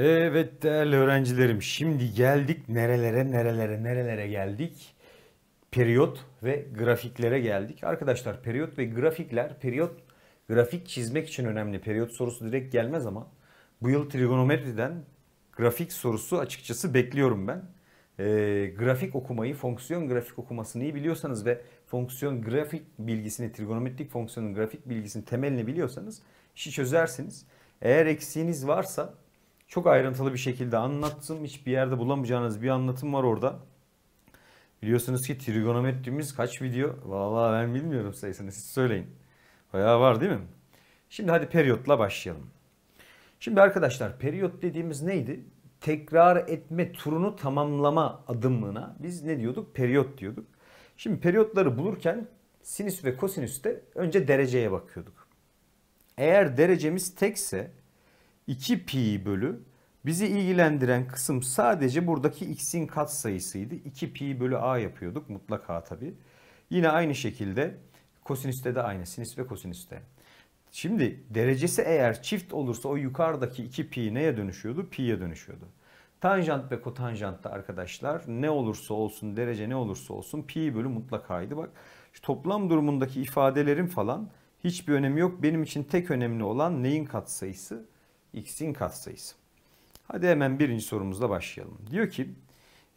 Evet değerli öğrencilerim şimdi geldik nerelere nerelere nerelere geldik. Periyot ve grafiklere geldik. Arkadaşlar periyot ve grafikler periyot grafik çizmek için önemli. Periyot sorusu direkt gelmez ama bu yıl trigonometriden grafik sorusu açıkçası bekliyorum ben. E, grafik okumayı, fonksiyon grafik okumasını iyi biliyorsanız ve fonksiyon grafik bilgisini, trigonometrik fonksiyonun grafik bilgisini temelini biliyorsanız işi çözersiniz. Eğer eksiğiniz varsa çok ayrıntılı bir şekilde anlattım. Hiçbir yerde bulamayacağınız bir anlatım var orada. Biliyorsunuz ki trigonometrimiz kaç video? Vallahi ben bilmiyorum sayısını siz söyleyin. Bayağı var değil mi? Şimdi hadi periyotla başlayalım. Şimdi arkadaşlar periyot dediğimiz neydi? Tekrar etme turunu tamamlama adımına biz ne diyorduk? Periyot diyorduk. Şimdi periyotları bulurken sinüs ve kosinüste önce dereceye bakıyorduk. Eğer derecemiz tekse 2 pi bölü bizi ilgilendiren kısım sadece buradaki x'in katsayısıydı. 2 pi bölü a yapıyorduk mutlaka tabi. Yine aynı şekilde kosinüste de aynı sinüs ve kosinüste. Şimdi derecesi eğer çift olursa o yukarıdaki 2 pi neye dönüşüyordu? Pi'ye dönüşüyordu. Tanjant ve kotanjant da arkadaşlar ne olursa olsun derece ne olursa olsun pi bölü mutlakaydı. Bak toplam durumundaki ifadelerin falan hiçbir önemi yok. Benim için tek önemli olan neyin katsayısı? x'in katsayısı. Hadi hemen birinci sorumuzla başlayalım. Diyor ki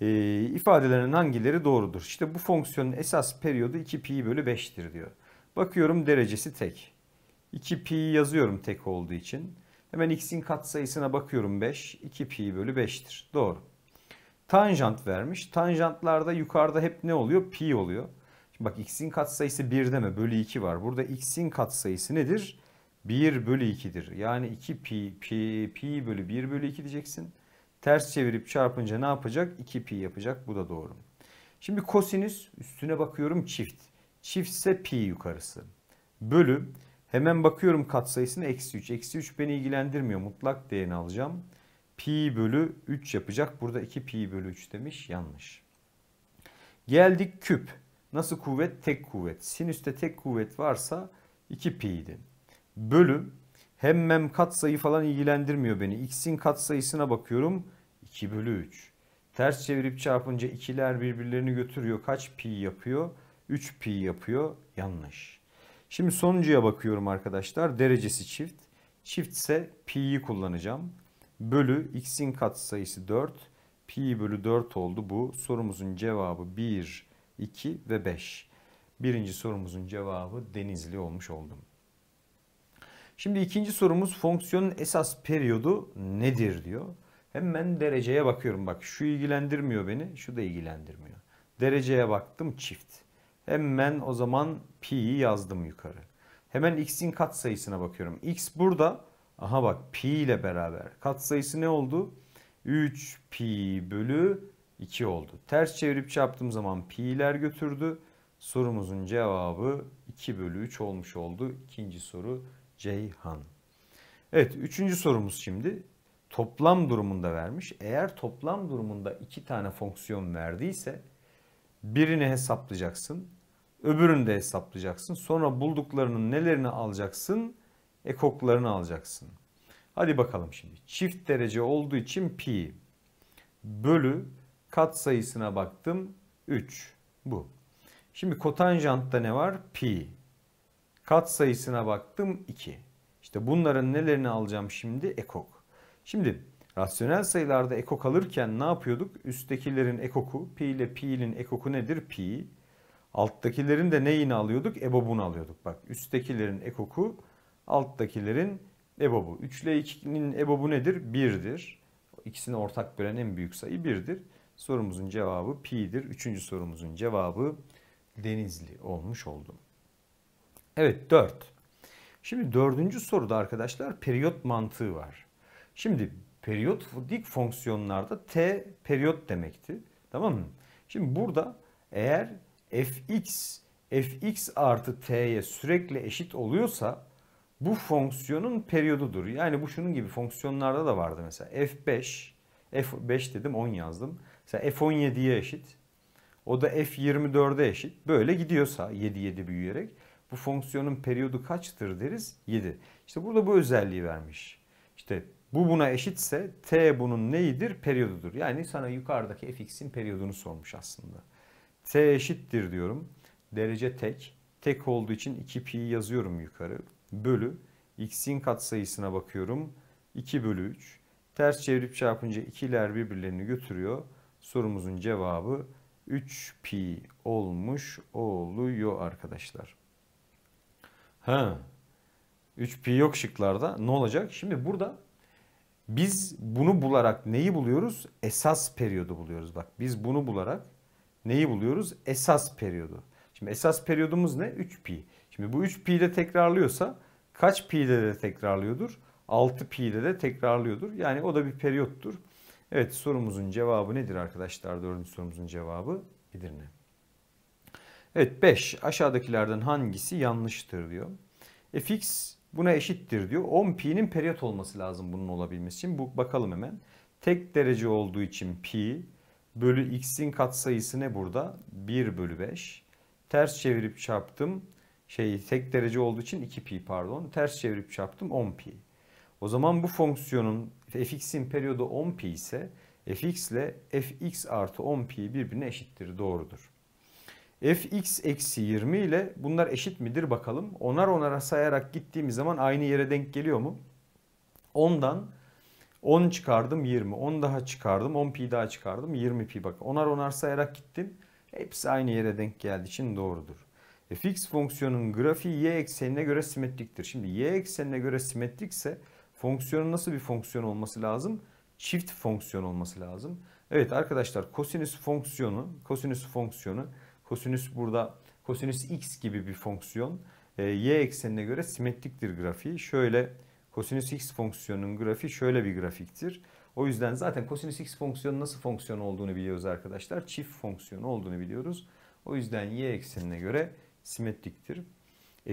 e, ifadelerin hangileri doğrudur? İşte bu fonksiyonun esas periyodu 2pi bölü 5'tir diyor. Bakıyorum derecesi tek. 2pi yazıyorum tek olduğu için. Hemen x'in katsayısına bakıyorum 5. 2pi bölü 5'tir. Doğru. Tanjant vermiş. Tanjantlarda yukarıda hep ne oluyor? Pi oluyor. Şimdi bak x'in katsayısı 1 deme. Bölü 2 var. Burada x'in katsayısı nedir? 1 bölü 2'dir. Yani 2 pi, pi, pi bölü 1 bölü 2 diyeceksin. Ters çevirip çarpınca ne yapacak? 2 pi yapacak. Bu da doğru. Şimdi kosinüs üstüne bakıyorum çift. Çiftse pi yukarısı. Bölü hemen bakıyorum katsayısına eksi 3. Eksi 3 beni ilgilendirmiyor. Mutlak değerini alacağım. Pi bölü 3 yapacak. Burada 2 pi bölü 3 demiş. Yanlış. Geldik küp. Nasıl kuvvet? Tek kuvvet. Sinüste tek kuvvet varsa 2 pi'ydi bölü hem mem kat katsayı falan ilgilendirmiyor beni. X'in kat sayısına bakıyorum 2 bölü 3. Ters çevirip çarpınca ikiler birbirlerini götürüyor. Kaç pi yapıyor? 3 pi yapıyor. Yanlış. Şimdi sonuncuya bakıyorum arkadaşlar. Derecesi çift. Çiftse pi'yi kullanacağım. Bölü x'in kat sayısı 4. Pi bölü 4 oldu bu. Sorumuzun cevabı 1, 2 ve 5. Birinci sorumuzun cevabı denizli olmuş oldum. Şimdi ikinci sorumuz fonksiyonun esas periyodu nedir diyor. Hemen dereceye bakıyorum. Bak şu ilgilendirmiyor beni, şu da ilgilendirmiyor. Dereceye baktım çift. Hemen o zaman pi'yi yazdım yukarı. Hemen x'in katsayısına bakıyorum. x burada. Aha bak pi ile beraber. Katsayısı ne oldu? 3 pi bölü 2 oldu. Ters çevirip çarptığım zaman pi'ler götürdü. Sorumuzun cevabı 2 bölü 3 olmuş oldu. İkinci soru Ceyhan. Evet üçüncü sorumuz şimdi toplam durumunda vermiş. Eğer toplam durumunda iki tane fonksiyon verdiyse birini hesaplayacaksın. Öbürünü de hesaplayacaksın. Sonra bulduklarının nelerini alacaksın? Ekoklarını alacaksın. Hadi bakalım şimdi. Çift derece olduğu için pi bölü kat sayısına baktım 3 bu. Şimdi kotanjantta ne var? Pi. Kat sayısına baktım 2. İşte bunların nelerini alacağım şimdi? Ekok. Şimdi rasyonel sayılarda ekok alırken ne yapıyorduk? Üsttekilerin ekoku, pi ile pi'nin ekoku nedir? Pi. Alttakilerin de neyini alıyorduk? Ebobunu alıyorduk. Bak üsttekilerin ekoku, alttakilerin ebobu. 3 ile 2'nin ebobu nedir? 1'dir. İkisini ortak bölen en büyük sayı 1'dir. Sorumuzun cevabı pi'dir. Üçüncü sorumuzun cevabı denizli olmuş oldum. Evet 4. Şimdi dördüncü soruda arkadaşlar periyot mantığı var. Şimdi periyodik fonksiyonlarda t periyot demekti. Tamam mı? Şimdi burada eğer fx fx artı t'ye sürekli eşit oluyorsa bu fonksiyonun periyodudur. Yani bu şunun gibi fonksiyonlarda da vardı mesela f5 f5 dedim 10 yazdım. Mesela f17'ye eşit. O da f24'e eşit. Böyle gidiyorsa 7 7 büyüyerek bu fonksiyonun periyodu kaçtır deriz 7. İşte burada bu özelliği vermiş. İşte bu buna eşitse t bunun neyidir? Periyodudur. Yani sana yukarıdaki fx'in periyodunu sormuş aslında. t eşittir diyorum. Derece tek. Tek olduğu için 2 pi yazıyorum yukarı. Bölü. x'in katsayısına bakıyorum. 2 bölü 3. Ters çevirip çarpınca ikiler birbirlerini götürüyor. Sorumuzun cevabı 3pi olmuş oluyor arkadaşlar. Ha. 3 pi yok şıklarda. Ne olacak? Şimdi burada biz bunu bularak neyi buluyoruz? Esas periyodu buluyoruz. Bak biz bunu bularak neyi buluyoruz? Esas periyodu. Şimdi esas periyodumuz ne? 3 pi. Şimdi bu 3 pi ile tekrarlıyorsa kaç pi ile de tekrarlıyordur? 6 pi ile de tekrarlıyordur. Yani o da bir periyottur. Evet sorumuzun cevabı nedir arkadaşlar? Dördüncü sorumuzun cevabı ne? Evet 5 aşağıdakilerden hangisi yanlıştır diyor. E, fx buna eşittir diyor. 10 pi'nin periyot olması lazım bunun olabilmesi için. Bu bakalım hemen. Tek derece olduğu için pi bölü x'in katsayısı ne burada? 1 bölü 5. Ters çevirip çarptım. Şey tek derece olduğu için 2 pi pardon. Ters çevirip çarptım 10 pi. O zaman bu fonksiyonun e, fx'in periyodu 10 pi ise e, fx ile fx artı 10 pi birbirine eşittir. Doğrudur fx eksi 20 ile bunlar eşit midir bakalım. Onar onara sayarak gittiğimiz zaman aynı yere denk geliyor mu? 10'dan 10 çıkardım 20. 10 daha çıkardım 10 pi daha çıkardım 20 pi bak. Onar onar sayarak gittim. Hepsi aynı yere denk geldiği için doğrudur. fx fonksiyonun grafiği y eksenine göre simetriktir. Şimdi y eksenine göre simetrikse fonksiyonun nasıl bir fonksiyon olması lazım? Çift fonksiyon olması lazım. Evet arkadaşlar kosinüs fonksiyonu kosinüs fonksiyonu Kosinüs burada kosinüs x gibi bir fonksiyon e, y eksenine göre simetriktir grafiği. Şöyle kosinüs x fonksiyonunun grafiği şöyle bir grafiktir. O yüzden zaten kosinüs x fonksiyonu nasıl fonksiyon olduğunu biliyoruz arkadaşlar. Çift fonksiyonu olduğunu biliyoruz. O yüzden y eksenine göre simetriktir.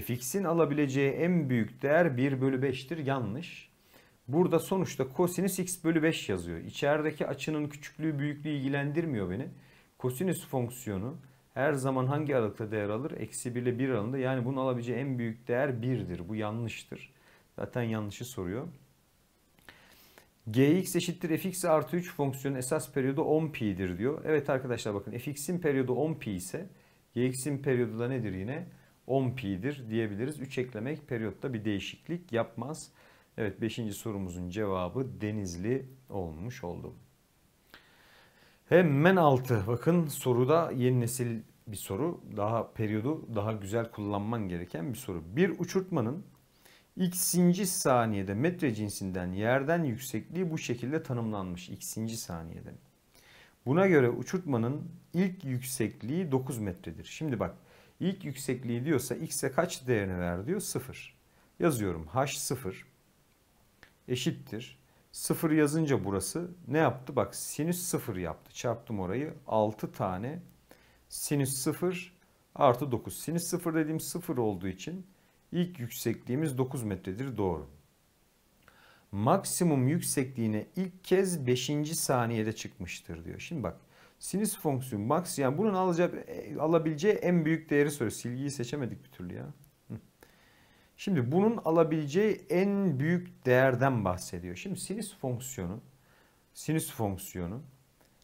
fx'in alabileceği en büyük değer 1 bölü 5'tir. Yanlış. Burada sonuçta kosinüs x bölü 5 yazıyor. İçerideki açının küçüklüğü büyüklüğü ilgilendirmiyor beni. Kosinüs fonksiyonu her zaman hangi aralıkta değer alır? Eksi 1 ile 1 aralığında. Yani bunun alabileceği en büyük değer 1'dir. Bu yanlıştır. Zaten yanlışı soruyor. gx eşittir fx artı 3 fonksiyonun esas periyodu 10 pi'dir diyor. Evet arkadaşlar bakın fx'in periyodu 10 pi ise gx'in periyodu da nedir yine? 10 pi'dir diyebiliriz. 3 eklemek periyotta bir değişiklik yapmaz. Evet 5. sorumuzun cevabı denizli olmuş oldu. Hemen altı. Bakın soruda yeni nesil bir soru. Daha periyodu daha güzel kullanman gereken bir soru. Bir uçurtmanın x'inci saniyede metre cinsinden yerden yüksekliği bu şekilde tanımlanmış. x'inci saniyede. Buna göre uçurtmanın ilk yüksekliği 9 metredir. Şimdi bak ilk yüksekliği diyorsa x'e kaç değerini ver diyor? 0. Yazıyorum h 0 eşittir. Sıfır yazınca burası ne yaptı? Bak sinüs sıfır yaptı. Çarptım orayı. 6 tane sinüs sıfır artı 9. Sinüs sıfır dediğim sıfır olduğu için ilk yüksekliğimiz 9 metredir. Doğru. Maksimum yüksekliğine ilk kez 5. saniyede çıkmıştır diyor. Şimdi bak sinüs fonksiyonu maks yani bunun alacak, e, alabileceği en büyük değeri soruyor. Silgiyi seçemedik bir türlü ya. Şimdi bunun alabileceği en büyük değerden bahsediyor. Şimdi sinüs fonksiyonu, sinüs fonksiyonu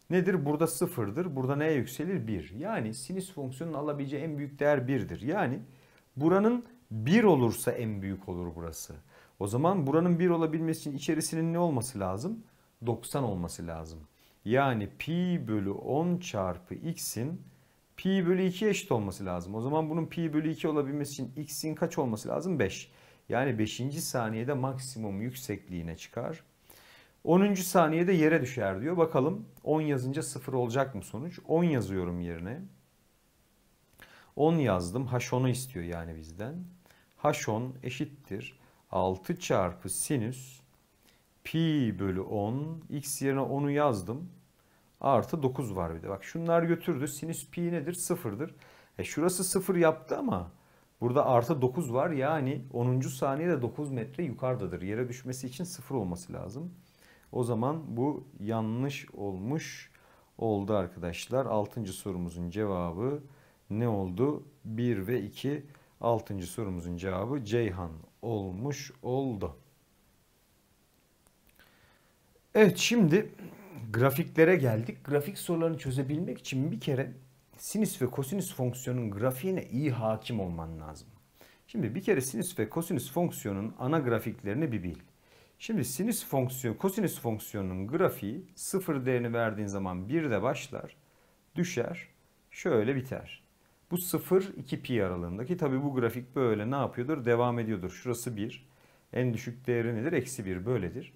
nedir? Burada sıfırdır. Burada neye yükselir? Bir. Yani sinüs fonksiyonunun alabileceği en büyük değer birdir. Yani buranın bir olursa en büyük olur burası. O zaman buranın bir olabilmesi için içerisinin ne olması lazım? 90 olması lazım. Yani pi bölü 10 çarpı x'in pi bölü 2 eşit olması lazım. O zaman bunun pi bölü 2 olabilmesi için x'in kaç olması lazım? 5. Yani 5. saniyede maksimum yüksekliğine çıkar. 10. saniyede yere düşer diyor. Bakalım 10 yazınca 0 olacak mı sonuç? 10 yazıyorum yerine. 10 yazdım. H10'u istiyor yani bizden. H10 eşittir. 6 çarpı sinüs pi bölü 10. X yerine 10'u yazdım. Artı 9 var bir de. Bak şunlar götürdü. Sinüs pi nedir? Sıfırdır. E şurası sıfır yaptı ama burada artı 9 var. Yani 10. saniyede 9 metre yukarıdadır. Yere düşmesi için sıfır olması lazım. O zaman bu yanlış olmuş oldu arkadaşlar. 6. sorumuzun cevabı ne oldu? 1 ve 2 6. sorumuzun cevabı Ceyhan olmuş oldu. Evet şimdi grafiklere geldik. Grafik sorularını çözebilmek için bir kere sinüs ve kosinüs fonksiyonun grafiğine iyi hakim olman lazım. Şimdi bir kere sinüs ve kosinüs fonksiyonun ana grafiklerini bir bil. Şimdi sinüs fonksiyonu, kosinüs fonksiyonunun grafiği sıfır değerini verdiğin zaman 1'de başlar, düşer, şöyle biter. Bu 0-2 pi aralığındaki tabi bu grafik böyle ne yapıyordur? Devam ediyordur. Şurası 1. En düşük değeri nedir? Eksi 1 böyledir.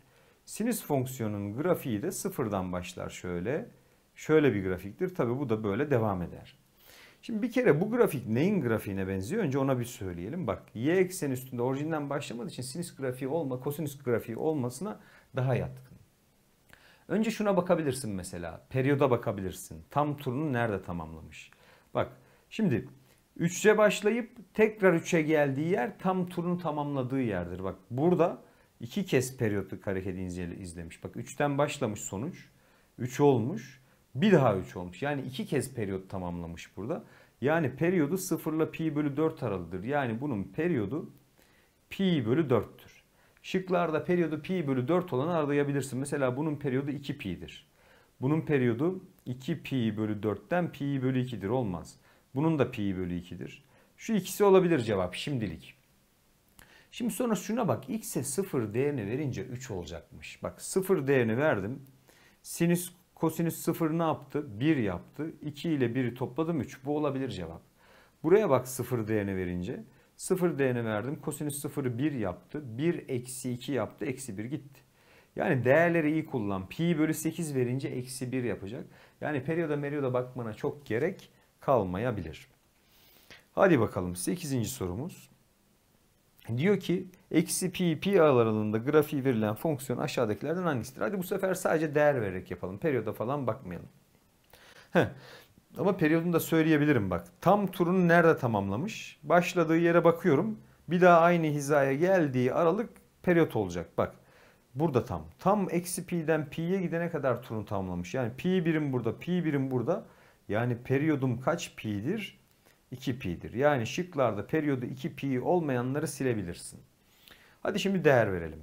Sinüs fonksiyonun grafiği de sıfırdan başlar şöyle. Şöyle bir grafiktir. Tabi bu da böyle devam eder. Şimdi bir kere bu grafik neyin grafiğine benziyor? Önce ona bir söyleyelim. Bak y ekseni üstünde orijinden başlamadığı için sinüs grafiği olma, kosinüs grafiği olmasına daha yatkın. Önce şuna bakabilirsin mesela. Periyoda bakabilirsin. Tam turunu nerede tamamlamış? Bak şimdi 3'e başlayıp tekrar 3'e geldiği yer tam turunu tamamladığı yerdir. Bak burada iki kez periyotlu hareketi izlemiş. Bak 3'ten başlamış sonuç. 3 olmuş. Bir daha 3 olmuş. Yani iki kez periyot tamamlamış burada. Yani periyodu 0 ile pi bölü 4 aralıdır. Yani bunun periyodu pi bölü 4'tür. Şıklarda periyodu pi bölü 4 olanı arayabilirsin. Mesela bunun periyodu 2 pi'dir. Bunun periyodu 2 pi bölü 4'ten pi bölü 2'dir olmaz. Bunun da pi bölü 2'dir. Şu ikisi olabilir cevap şimdilik. Şimdi sonra şuna bak. X'e 0 değerini verince 3 olacakmış. Bak 0 değerini verdim. Sinüs kosinüs 0 ne yaptı? 1 yaptı. 2 ile 1'i topladım 3. Bu olabilir cevap. Buraya bak 0 değerini verince. 0 değerini verdim. Kosinüs 0'ı 1 yaptı. 1 eksi 2 yaptı. Eksi 1 gitti. Yani değerleri iyi kullan. Pi bölü 8 verince eksi 1 yapacak. Yani periyoda meriyoda bakmana çok gerek kalmayabilir. Hadi bakalım 8. sorumuz. Diyor ki eksi pi pi aralığında grafiği verilen fonksiyon aşağıdakilerden hangisidir? Hadi bu sefer sadece değer vererek yapalım. Periyoda falan bakmayalım. Heh. Ama periyodunu da söyleyebilirim bak. Tam turunu nerede tamamlamış? Başladığı yere bakıyorum. Bir daha aynı hizaya geldiği aralık periyot olacak. Bak burada tam. Tam eksi pi'den pi'ye gidene kadar turunu tamamlamış. Yani pi birim burada, pi birim burada. Yani periyodum kaç pi'dir? 2pi'dir. Yani şıklarda periyodu 2pi olmayanları silebilirsin. Hadi şimdi değer verelim.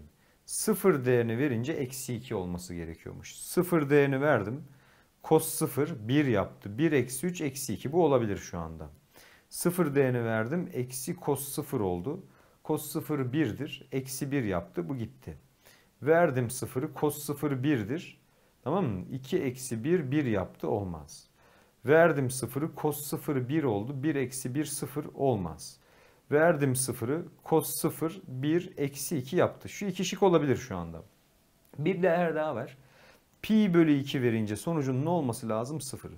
0 değerini verince eksi 2 olması gerekiyormuş. 0 değerini verdim. Cos 0 1 yaptı. 1 eksi 3 eksi 2 bu olabilir şu anda. 0 değerini verdim. Eksi cos 0 oldu. Cos 0 1'dir. Eksi 1 yaptı. Bu gitti. Verdim 0'ı. Cos 0 1'dir. Tamam mı? 2 eksi 1 1 yaptı. Olmaz. Verdim sıfırı, cos sıfırı 1 oldu. 1 eksi 1 sıfır olmaz. Verdim sıfırı, cos sıfır 1 eksi 2 yaptı. Şu iki şık olabilir şu anda. Bir değer daha var. Pi bölü 2 verince sonucun ne olması lazım? 0.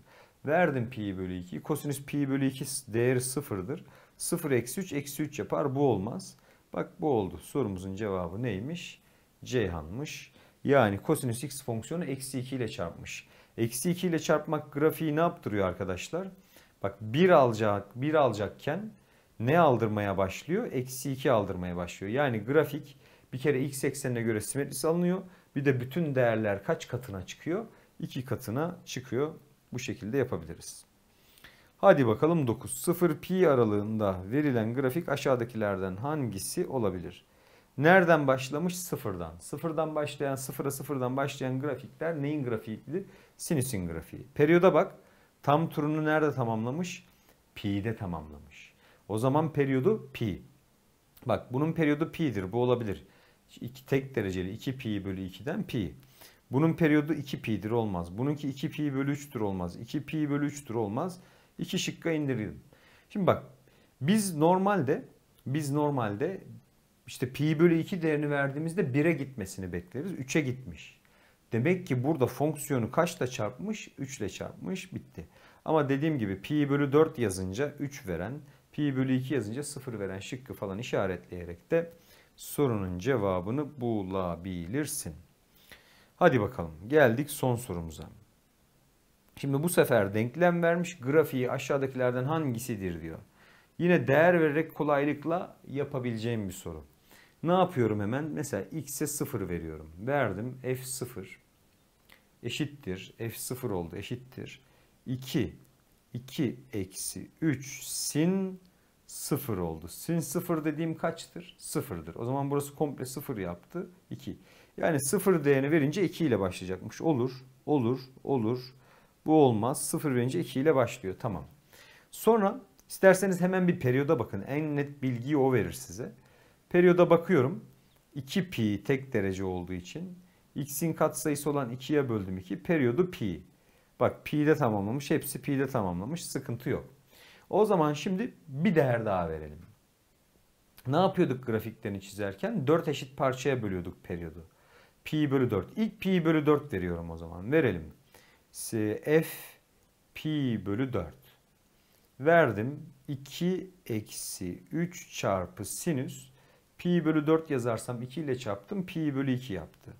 Verdim pi bölü 2. Kosinüs pi bölü 2 değeri sıfırdır. Sıfır eksi 3 eksi 3 yapar. Bu olmaz. Bak bu oldu. Sorumuzun cevabı neymiş? Ceyhan'mış. Yani kosinüs x fonksiyonu eksi 2 ile çarpmış. Eksi 2 ile çarpmak grafiği ne yaptırıyor arkadaşlar? Bak 1 alacak, 1 alacakken ne aldırmaya başlıyor? Eksi 2 aldırmaya başlıyor. Yani grafik bir kere x eksenine göre simetris alınıyor. Bir de bütün değerler kaç katına çıkıyor? 2 katına çıkıyor. Bu şekilde yapabiliriz. Hadi bakalım 9. 0 pi aralığında verilen grafik aşağıdakilerden hangisi olabilir? Nereden başlamış? Sıfırdan. Sıfırdan başlayan, sıfıra sıfırdan başlayan grafikler neyin grafiğidir? Sinüsün grafiği. Periyoda bak. Tam turunu nerede tamamlamış? Pi'de tamamlamış. O zaman periyodu pi. Bak bunun periyodu pi'dir. Bu olabilir. İki, tek dereceli 2 pi bölü 2'den pi. Bunun periyodu 2 pi'dir olmaz. Bununki 2 pi bölü 3'tür olmaz. 2 pi bölü 3'tür olmaz. 2 şıkka indirelim. Şimdi bak biz normalde biz normalde işte pi bölü 2 değerini verdiğimizde 1'e gitmesini bekleriz. 3'e gitmiş. Demek ki burada fonksiyonu kaçla çarpmış? 3 ile çarpmış. Bitti. Ama dediğim gibi pi bölü 4 yazınca 3 veren, pi bölü 2 yazınca 0 veren şıkkı falan işaretleyerek de sorunun cevabını bulabilirsin. Hadi bakalım geldik son sorumuza. Şimdi bu sefer denklem vermiş grafiği aşağıdakilerden hangisidir diyor. Yine değer vererek kolaylıkla yapabileceğim bir soru. Ne yapıyorum hemen? Mesela x'e 0 veriyorum. Verdim f0 eşittir. f0 oldu eşittir. 2 2 eksi 3 sin 0 oldu. Sin 0 dediğim kaçtır? 0'dır. O zaman burası komple 0 yaptı. 2. Yani 0 değerini verince 2 ile başlayacakmış. Olur, olur, olur. Bu olmaz. 0 verince 2 ile başlıyor. Tamam. Sonra isterseniz hemen bir periyoda bakın. En net bilgiyi o verir size. Periyoda bakıyorum. 2 pi tek derece olduğu için x'in katsayısı olan 2'ye böldüm 2. Periyodu pi. Bak pi'de tamamlamış. Hepsi pi'de tamamlamış. Sıkıntı yok. O zaman şimdi bir değer daha verelim. Ne yapıyorduk grafiklerini çizerken? 4 eşit parçaya bölüyorduk periyodu. Pi bölü 4. İlk pi bölü 4 veriyorum o zaman. Verelim. F pi bölü 4. Verdim. 2 eksi 3 çarpı sinüs Pi bölü 4 yazarsam 2 ile çarptım. Pi bölü 2 yaptı.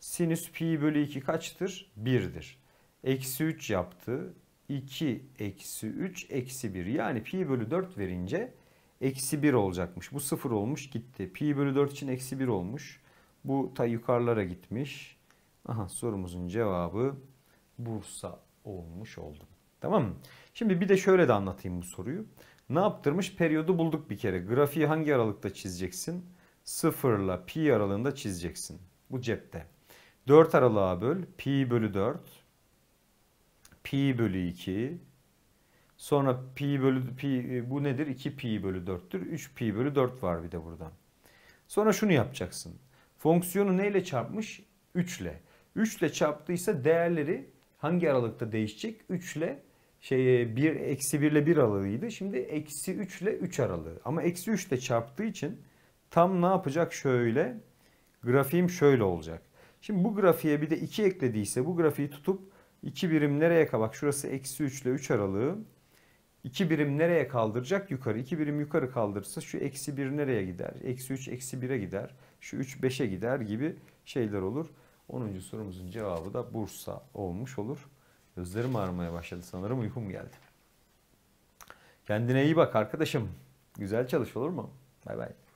Sinüs pi bölü 2 kaçtır? 1'dir. Eksi 3 yaptı. 2 eksi 3 eksi 1. Yani pi bölü 4 verince eksi 1 olacakmış. Bu 0 olmuş gitti. Pi bölü 4 için eksi 1 olmuş. Bu ta yukarılara gitmiş. Aha sorumuzun cevabı Bursa olmuş oldu. Tamam mı? Şimdi bir de şöyle de anlatayım bu soruyu. Ne yaptırmış? Periyodu bulduk bir kere. Grafiği hangi aralıkta çizeceksin? 0 ile pi aralığında çizeceksin. Bu cepte. 4 aralığa böl. Pi bölü 4. Pi bölü 2. Sonra pi bölü pi e, bu nedir? 2 pi bölü 4'tür. 3 pi bölü 4 var bir de buradan. Sonra şunu yapacaksın. Fonksiyonu neyle çarpmış? 3 ile. 3 ile çarptıysa değerleri hangi aralıkta değişecek? 3 ile şey 1 eksi 1 ile 1 aralığıydı. Şimdi eksi 3 ile 3 aralığı. Ama eksi 3 de çarptığı için tam ne yapacak şöyle. Grafiğim şöyle olacak. Şimdi bu grafiğe bir de 2 eklediyse bu grafiği tutup 2 birim nereye kabak şurası eksi 3 ile 3 aralığı. 2 birim nereye kaldıracak? Yukarı. 2 birim yukarı kaldırırsa şu eksi 1 nereye gider? Eksi 3 eksi 1'e gider. Şu 3 5'e gider gibi şeyler olur. 10. sorumuzun cevabı da Bursa olmuş olur. Gözlerim ağrımaya başladı sanırım uykum geldi. Kendine iyi bak arkadaşım. Güzel çalış olur mu? Bay bay.